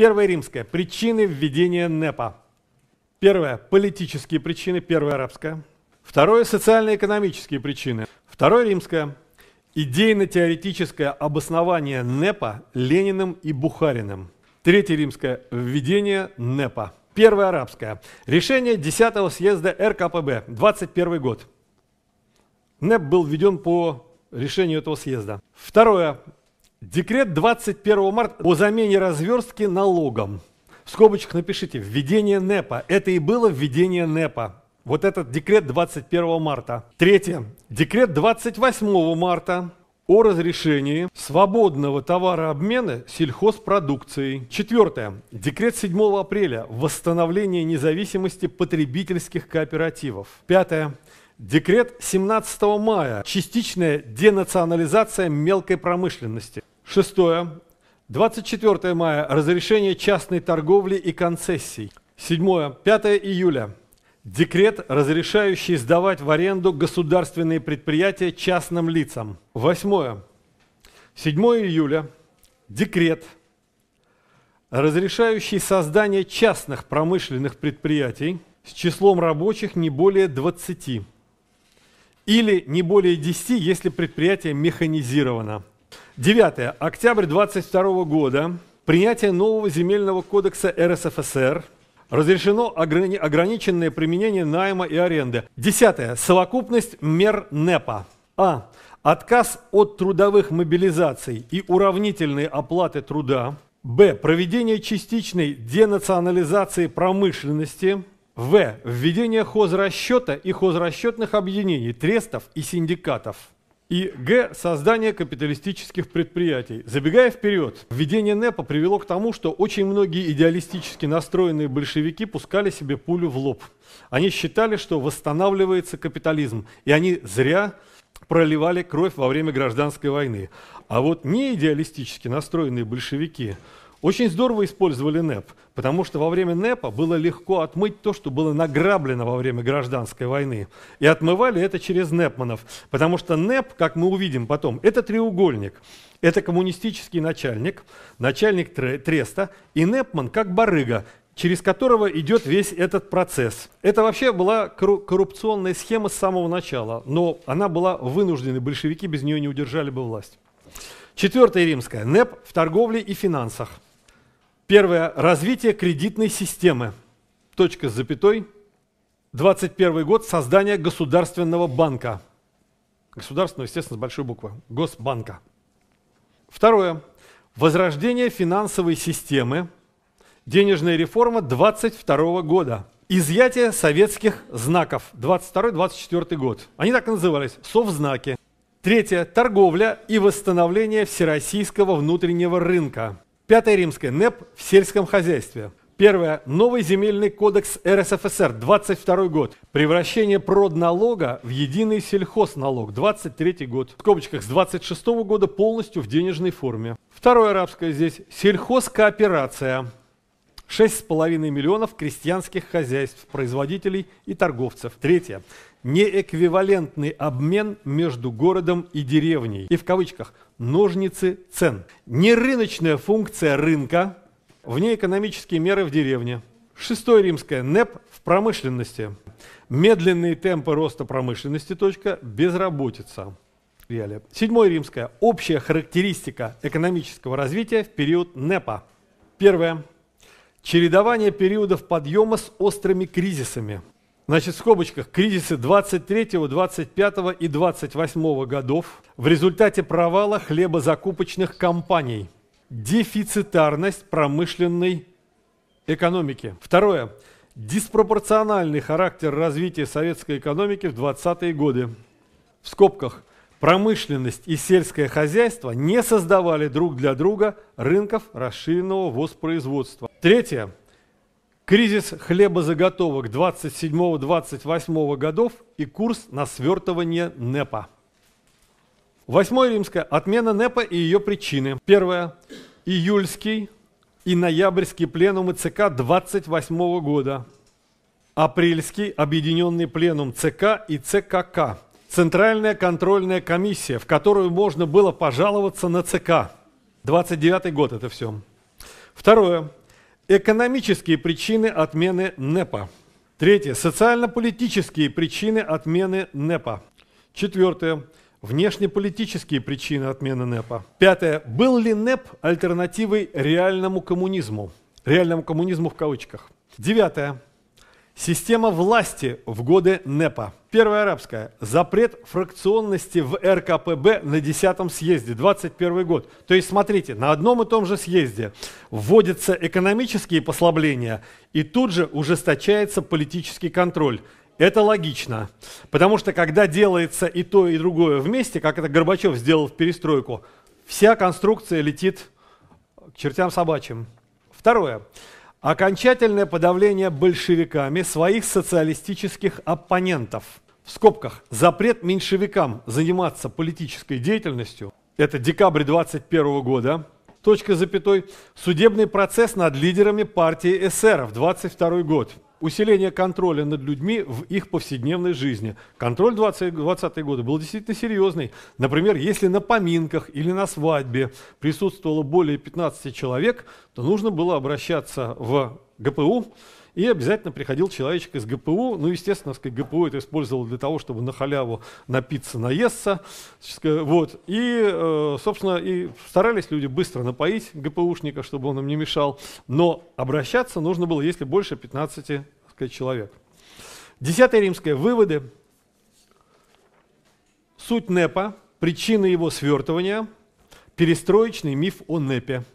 Первое римское. Причины введения НЭПа. Первое – политические причины, первое – арабское. Второе – социально-экономические причины. Второе – римское. Идейно-теоретическое обоснование НЭПа Лениным и Бухариным. Третье – римское. Введение НЭПа. Первое – арабское. Решение 10-го съезда РКПБ, 21 год. НЭП был введен по решению этого съезда. Второе Декрет 21 марта о замене разверстки налогом. В скобочках напишите «Введение НЭПа». Это и было введение НЭПа. Вот этот декрет 21 марта. Третье. Декрет 28 марта о разрешении свободного товарообмена сельхозпродукцией. Четвертое. Декрет 7 апреля. Восстановление независимости потребительских кооперативов. Пятое. Декрет 17 мая. Частичная денационализация мелкой промышленности. Шестое. 24 мая. Разрешение частной торговли и концессий. Седьмое. 5 июля. Декрет, разрешающий сдавать в аренду государственные предприятия частным лицам. Восьмое. 7 июля. Декрет, разрешающий создание частных промышленных предприятий с числом рабочих не более 20 или не более 10, если предприятие механизировано. Девятое. Октябрь 22 года. Принятие нового земельного кодекса РСФСР. Разрешено ограни- ограниченное применение найма и аренды. Десятое. Совокупность мер НЭПа. А. Отказ от трудовых мобилизаций и уравнительной оплаты труда. Б. Проведение частичной денационализации промышленности. В. Введение хозрасчета и хозрасчетных объединений, трестов и синдикатов. И Г. Создание капиталистических предприятий. Забегая вперед, введение НЭПа привело к тому, что очень многие идеалистически настроенные большевики пускали себе пулю в лоб. Они считали, что восстанавливается капитализм, и они зря проливали кровь во время гражданской войны. А вот неидеалистически настроенные большевики – очень здорово использовали НЭП, потому что во время НЭПа было легко отмыть то, что было награблено во время гражданской войны. И отмывали это через НЭПманов, потому что НЭП, как мы увидим потом, это треугольник. Это коммунистический начальник, начальник Треста и НЭПман как барыга, через которого идет весь этот процесс. Это вообще была коррупционная схема с самого начала, но она была вынуждена, большевики без нее не удержали бы власть. Четвертое римское – НЭП в торговле и финансах – Первое. Развитие кредитной системы. Точка с запятой. 21 год. Создание Государственного банка. Государственного, естественно, с большой буквы. Госбанка. Второе. Возрождение финансовой системы. Денежная реформа 22 года. Изъятие советских знаков. 22-24 год. Они так и назывались. Совзнаки. Третье. Торговля и восстановление всероссийского внутреннего рынка. Пятое римское. НЭП в сельском хозяйстве. Первое. Новый земельный кодекс РСФСР, 22 год. Превращение продналога в единый сельхозналог. 23 год. В скобочках с 26 года полностью в денежной форме. Второе арабское здесь. Сельхозкооперация. 6,5 миллионов крестьянских хозяйств, производителей и торговцев. Третье. Неэквивалентный обмен между городом и деревней. И в кавычках ножницы цен. Нерыночная функция рынка, вне экономические меры в деревне. Шестое римское. НЭП в промышленности. Медленные темпы роста промышленности. Точка. Безработица. Реалия. Седьмое римское. Общая характеристика экономического развития в период НЭПа. Первое чередование периодов подъема с острыми кризисами. Значит, в скобочках, кризисы 23, 25 и 28 годов в результате провала хлебозакупочных компаний, дефицитарность промышленной экономики. Второе. Диспропорциональный характер развития советской экономики в 20-е годы. В скобках, промышленность и сельское хозяйство не создавали друг для друга рынков расширенного воспроизводства. Третье. Кризис хлебозаготовок 27-28 годов и курс на свертывание НЭПа. Восьмое римское. Отмена НЭПа и ее причины. Первое. Июльский и ноябрьский пленумы ЦК 28 года. Апрельский объединенный пленум ЦК и ЦКК. Центральная контрольная комиссия, в которую можно было пожаловаться на ЦК. 29 год это все. Второе. Экономические причины отмены НЭПа. Третье. Социально-политические причины отмены НЭПа. Четвертое. Внешнеполитические причины отмены НЭПа. Пятое. Был ли НЭП альтернативой реальному коммунизму? Реальному коммунизму в кавычках. Девятое. Система власти в годы НЭПа. Первая арабская. Запрет фракционности в РКПБ на 10 съезде, 21 год. То есть, смотрите, на одном и том же съезде вводятся экономические послабления, и тут же ужесточается политический контроль. Это логично, потому что когда делается и то, и другое вместе, как это Горбачев сделал в перестройку, вся конструкция летит к чертям собачьим. Второе. Окончательное подавление большевиками своих социалистических оппонентов. В скобках запрет меньшевикам заниматься политической деятельностью. Это декабрь 21 года. Точка запятой. Судебный процесс над лидерами партии в 22 год усиление контроля над людьми в их повседневной жизни. Контроль 20-е был действительно серьезный. Например, если на поминках или на свадьбе присутствовало более 15 человек, то нужно было обращаться в ГПУ, и обязательно приходил человечек из ГПУ. Ну, естественно, сказать, ГПУ это использовал для того, чтобы на халяву напиться, наесться. А. Вот. И, э, собственно, и старались люди быстро напоить ГПУшника, чтобы он им не мешал. Но обращаться нужно было, если больше 15 сказать, человек. Десятое римское. Выводы. Суть НЭПа, причина его свертывания, перестроечный миф о НЭПе –